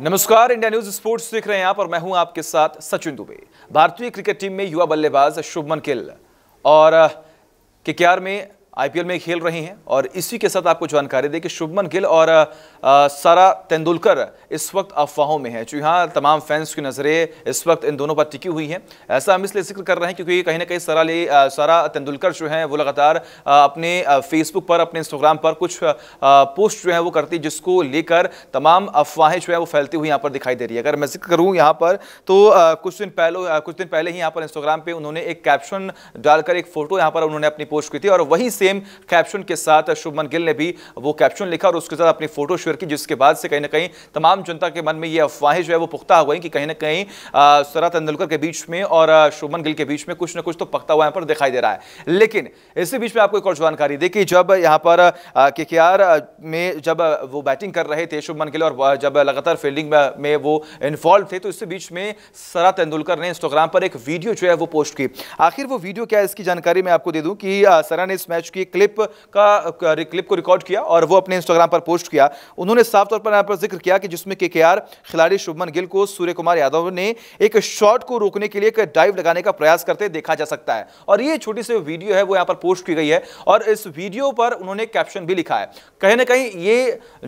नमस्कार India news sports देख रहे हैं आप और मैं हूं आपके साथ सचिन दुबे भारतीय क्रिकेट टीम में युवा बल्लेबाज शुभमन किल और के में आईपीएल में खेल रही हैं और इसी के साथ आपको जानकारी दें कि शुभमन गिल और सारा तेंदुलकर इस वक्त अफवाहों में है जो यहाँ तमाम फैंस की नज़रें इस वक्त इन दोनों पर टिकी हुई हैं ऐसा हम इसलिए जिक्र कर रहे हैं क्योंकि कहीं ना कहीं सारा ले सारा तेंदुलकर जो है वो लगातार अपने फेसबुक पर अपने इंस्टाग्राम पर कुछ पोस्ट जो है वो करती जिसको लेकर तमाम अफवाहें जो है वो फैलती हुई यहाँ पर दिखाई दे रही है अगर मैं जिक्र करूँ यहाँ पर तो कुछ दिन पहले कुछ दिन पहले ही यहाँ पर इंस्टाग्राम पर उन्होंने एक कैप्शन डालकर एक फ़ोटो यहाँ पर उन्होंने अपनी पोस्ट की थी और वहीं से सेम कैप्शन के साथ शुभमन गिल ने भी वो कैप्शन लिखा और उसके साथ अपनी फोटो शेयर की जिसके बाद से कहीं ना कहीं तमाम जनता के मन में ये अफवाहें जो है वो पुख्ता हो गई कि कहीं ना कहीं सरा तेंदुलकर के बीच में और शुभमन गिल के बीच में कुछ ना कुछ तो पकता हुआ यहाँ पर दिखाई दे रहा है लेकिन इसी बीच में आपको एक और जानकारी दे कि जब यहाँ पर के में जब वो बैटिंग कर रहे थे शुभमन गिल और जब लगातार फील्डिंग में वो इन्वॉल्व थे तो इसी बीच में सरा तेंदुलकर ने इंस्टाग्राम पर एक वीडियो जो है वो पोस्ट की आखिर वो वीडियो क्या है इसकी जानकारी मैं आपको दे दूं कि सरा ने इस मैच उसकी क्लिप का क्लिप को रिकॉर्ड किया और वो अपने इंस्टाग्राम पर पोस्ट किया उन्होंने साफ तौर पर यहाँ पर जिक्र किया कि जिसमें के खिलाड़ी शुभमन गिल को सूर्य कुमार यादव ने एक शॉट को रोकने के लिए एक डाइव लगाने का प्रयास करते देखा जा सकता है और ये छोटी सी वीडियो है वो यहाँ पर पोस्ट की गई है और इस वीडियो पर उन्होंने कैप्शन भी लिखा है कहीं ना कहीं ये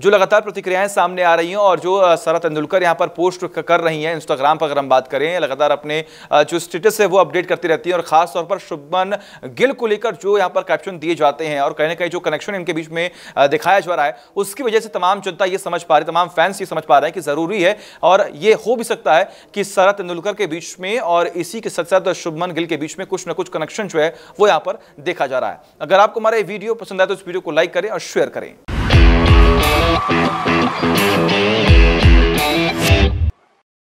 जो लगातार प्रतिक्रियाएं सामने आ रही हैं और जो सरा तेंदुलकर यहाँ पर पोस्ट कर रही हैं इंस्टाग्राम पर अगर हम बात करें लगातार अपने जो स्टेटस है वो अपडेट करती रहती हैं और खासतौर पर शुभमन गिल को लेकर जो यहाँ पर कैप्शन दिए जाते हैं और कहीं ना कहीं जो कनेक्शन इनके बीच में दिखाया जा रहा है उसकी वजह से तमाम जनता ये समझ पा रही तमाम फैंस ये समझ पा रहे हैं कि ज़रूरी है और ये हो भी सकता है कि शरद तेंदुलकर के बीच में और इसी के साथ साथ शुभमन गिल के बीच में कुछ ना कुछ कनेक्शन जो है वो यहाँ पर देखा जा रहा है अगर आपको हमारा ये वीडियो पसंद आए तो इस वीडियो को लाइक करें और शेयर करें